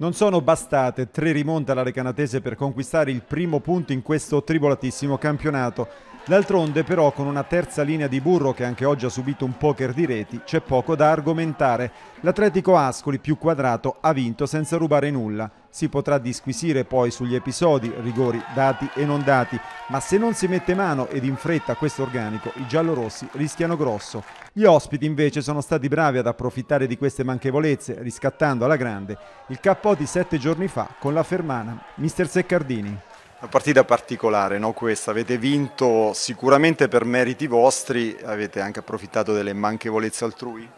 Non sono bastate tre rimonte alla Recanatese per conquistare il primo punto in questo tribolatissimo campionato. D'altronde però con una terza linea di Burro che anche oggi ha subito un poker di reti c'è poco da argomentare. L'Atletico Ascoli più quadrato ha vinto senza rubare nulla. Si potrà disquisire poi sugli episodi, rigori, dati e non dati, ma se non si mette mano ed in fretta a questo organico i giallorossi rischiano grosso. Gli ospiti invece sono stati bravi ad approfittare di queste manchevolezze, riscattando alla grande il cappò di sette giorni fa con la Fermana, Mr. Seccardini. Una partita particolare no, questa, avete vinto sicuramente per meriti vostri, avete anche approfittato delle manchevolezze altrui?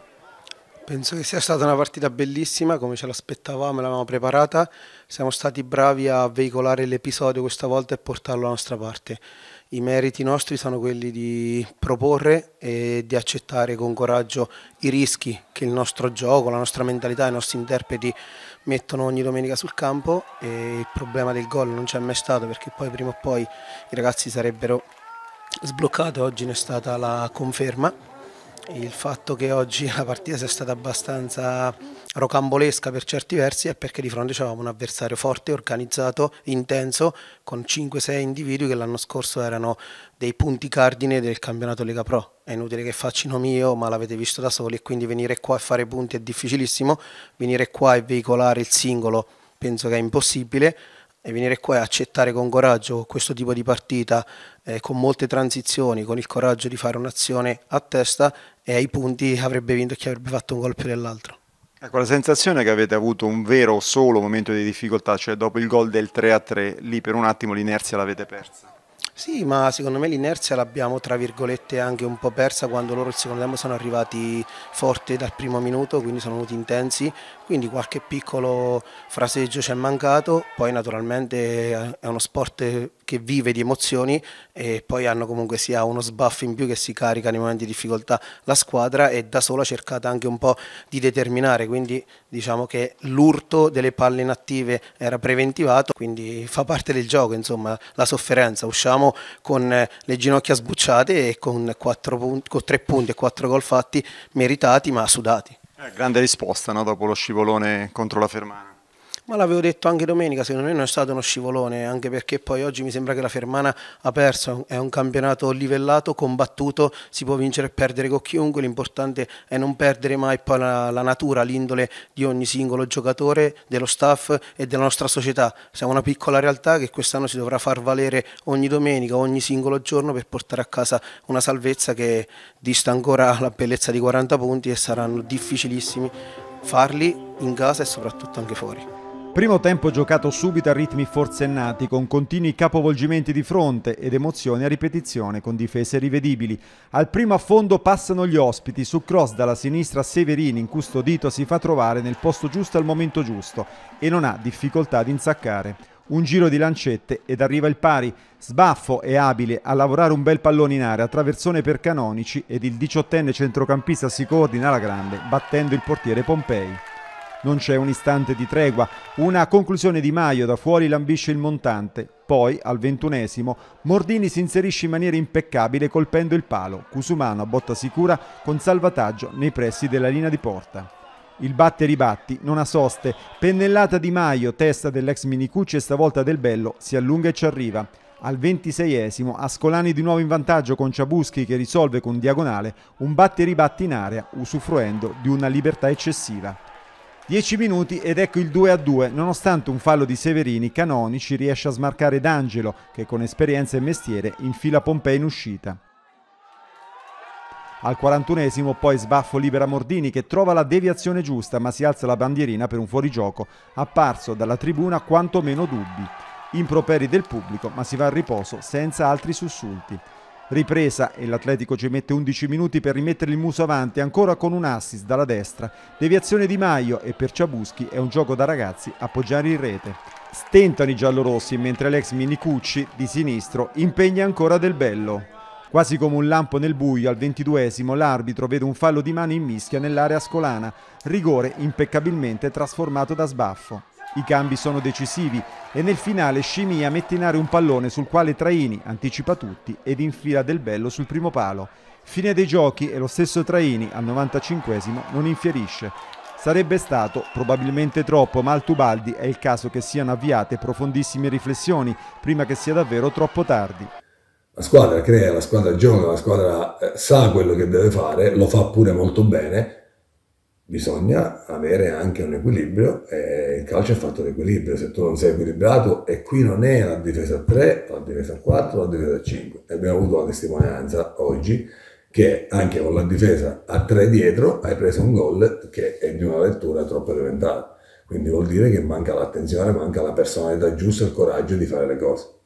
Penso che sia stata una partita bellissima, come ce l'aspettavamo, l'avevamo preparata, siamo stati bravi a veicolare l'episodio questa volta e portarlo alla nostra parte. I meriti nostri sono quelli di proporre e di accettare con coraggio i rischi che il nostro gioco, la nostra mentalità, i nostri interpreti mettono ogni domenica sul campo e il problema del gol non c'è mai stato perché poi prima o poi i ragazzi sarebbero sbloccati, oggi ne è stata la conferma il fatto che oggi la partita sia stata abbastanza rocambolesca per certi versi è perché di fronte avevamo un avversario forte, organizzato, intenso, con 5-6 individui che l'anno scorso erano dei punti cardine del campionato Lega Pro. È inutile che faccino io, ma l'avete visto da soli e quindi venire qua e fare punti è difficilissimo, venire qua e veicolare il singolo penso che è impossibile e venire qua e accettare con coraggio questo tipo di partita, eh, con molte transizioni, con il coraggio di fare un'azione a testa e ai punti avrebbe vinto chi avrebbe fatto un gol più dell'altro. Ecco la sensazione che avete avuto un vero solo momento di difficoltà, cioè dopo il gol del 3-3, lì per un attimo l'inerzia l'avete persa. Sì, ma secondo me l'inerzia l'abbiamo tra virgolette anche un po' persa quando loro il secondo tempo sono arrivati forte dal primo minuto, quindi sono venuti intensi, quindi qualche piccolo fraseggio ci è mancato, poi naturalmente è uno sport che vive di emozioni e poi hanno comunque sia uno sbaffo in più che si carica nei momenti di difficoltà la squadra e da sola ha cercato anche un po' di determinare, quindi diciamo che l'urto delle palle inattive era preventivato, quindi fa parte del gioco, insomma, la sofferenza, usciamo con eh, le ginocchia sbucciate e con, punti, con tre punti e quattro gol fatti meritati ma sudati. Eh, grande risposta no? dopo lo scivolone contro la Fermana. Ma l'avevo detto anche domenica, secondo me non è stato uno scivolone, anche perché poi oggi mi sembra che la Fermana ha perso, è un campionato livellato, combattuto, si può vincere e perdere con chiunque, l'importante è non perdere mai poi la, la natura, l'indole di ogni singolo giocatore, dello staff e della nostra società. Siamo una piccola realtà che quest'anno si dovrà far valere ogni domenica, ogni singolo giorno per portare a casa una salvezza che dista ancora la bellezza di 40 punti e saranno difficilissimi farli in casa e soprattutto anche fuori. Primo tempo giocato subito a ritmi forsennati, con continui capovolgimenti di fronte ed emozioni a ripetizione, con difese rivedibili. Al primo affondo passano gli ospiti, su cross dalla sinistra Severini, incustodito, si fa trovare nel posto giusto al momento giusto e non ha difficoltà ad insaccare un giro di lancette ed arriva il pari. Sbaffo è abile a lavorare un bel pallone in area, traversone per Canonici ed il diciottenne centrocampista si coordina alla grande battendo il portiere Pompei. Non c'è un istante di tregua. Una conclusione di Maio, da fuori lambisce il montante. Poi, al ventunesimo, Mordini si inserisce in maniera impeccabile colpendo il palo. Cusumano a botta sicura con salvataggio nei pressi della linea di porta. Il batte ribatti non ha soste. Pennellata di Maio, testa dell'ex Minicucci e stavolta del Bello, si allunga e ci arriva. Al 26esimo Ascolani di nuovo in vantaggio con Ciabuschi che risolve con diagonale un batte ribatti in area usufruendo di una libertà eccessiva. 10 minuti ed ecco il 2 a 2. Nonostante un fallo di Severini, Canonici riesce a smarcare D'Angelo, che con esperienza e mestiere infila Pompei in uscita. Al 41 esimo poi sbaffo libera Mordini che trova la deviazione giusta ma si alza la bandierina per un fuorigioco, apparso dalla tribuna quantomeno dubbi. Improperi del pubblico ma si va al riposo senza altri sussulti ripresa e l'Atletico ci mette 11 minuti per rimettere il muso avanti ancora con un assist dalla destra, deviazione di Maio e per Ciabuschi è un gioco da ragazzi appoggiare in rete. Stentano i giallorossi mentre l'ex Minicucci di sinistro impegna ancora del bello. Quasi come un lampo nel buio, al ventiduesimo l'arbitro vede un fallo di mano in mischia nell'area scolana, rigore impeccabilmente trasformato da sbaffo. I cambi sono decisivi e nel finale Scimia mette in aria un pallone sul quale Traini anticipa tutti ed infila Del Bello sul primo palo. Fine dei giochi e lo stesso Traini al 95 non infierisce. Sarebbe stato probabilmente troppo, ma al Tubaldi è il caso che siano avviate profondissime riflessioni prima che sia davvero troppo tardi. La squadra crea, la squadra gioca, la squadra eh, sa quello che deve fare, lo fa pure molto bene, bisogna avere anche un equilibrio e il calcio è fatto di equilibrio, se tu non sei equilibrato e qui non è la difesa 3, la difesa 4, la difesa 5. Abbiamo avuto la testimonianza oggi che anche con la difesa a 3 dietro hai preso un gol che è di una lettura troppo elementare. Quindi vuol dire che manca l'attenzione, manca la personalità giusta e il coraggio di fare le cose.